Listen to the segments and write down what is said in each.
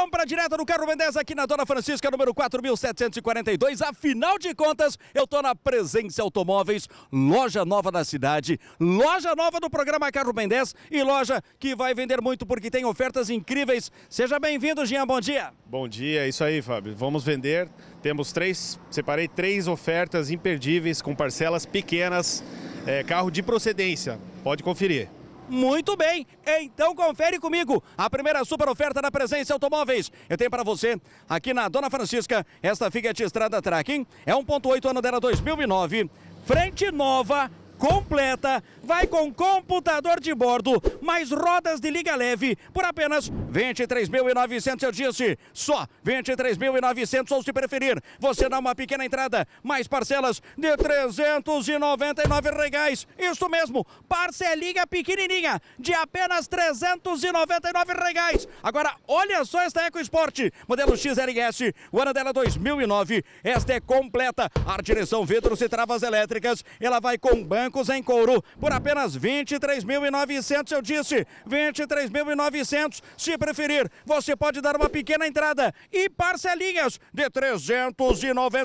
Compra direta do Carro Mendes aqui na Dona Francisca, número 4742. Afinal de contas, eu tô na Presença Automóveis, loja nova da cidade, loja nova do programa Carro Mendes e loja que vai vender muito porque tem ofertas incríveis. Seja bem-vindo, Jean, bom dia. Bom dia, é isso aí, Fábio. Vamos vender. Temos três, separei três ofertas imperdíveis com parcelas pequenas, é, carro de procedência. Pode conferir. Muito bem, então confere comigo a primeira super oferta da Presença Automóveis. Eu tenho para você aqui na Dona Francisca esta Fiat Estrada Tracking. É 1.8 ano dela 2009, frente nova, completa, vai com computador de bordo, mais rodas de liga leve por apenas 23.900, eu disse, só 23.900 ou se preferir, você dá uma pequena entrada, mais parcelas de 399 reais. Isso mesmo, parcelinha pequenininha de apenas 399 reais. Agora, olha só esta EcoSport, modelo XLS, o ano dela 2009. É esta é completa, ar direção, vidros e travas elétricas. Ela vai com banco Brancos em Couru por apenas 23.900. Eu disse 23.900. Se preferir, você pode dar uma pequena entrada e parcelinhas de 399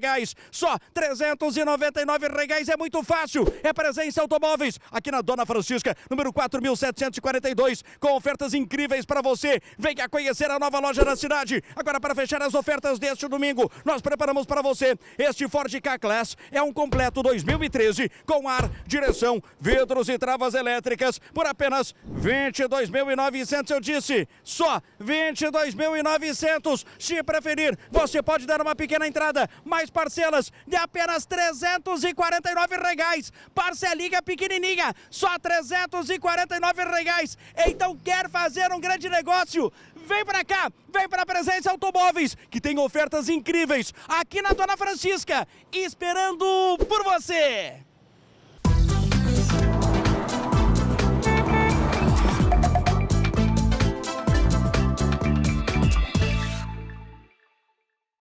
reais Só 399 reais é muito fácil. É presença automóveis aqui na Dona Francisca, número 4.742, com ofertas incríveis para você. Venha conhecer a nova loja da cidade. Agora, para fechar as ofertas deste domingo, nós preparamos para você este Ford K-Class. É um completo 2013 com com ar, direção, vidros e travas elétricas por apenas 22.900. Eu disse, só 22.900. Se preferir, você pode dar uma pequena entrada, mais parcelas de apenas 349 reais. Parcelinha pequenininha, só 349 reais. Então quer fazer um grande negócio? Vem para cá, vem para a Presença Automóveis, que tem ofertas incríveis aqui na Dona Francisca, esperando por você.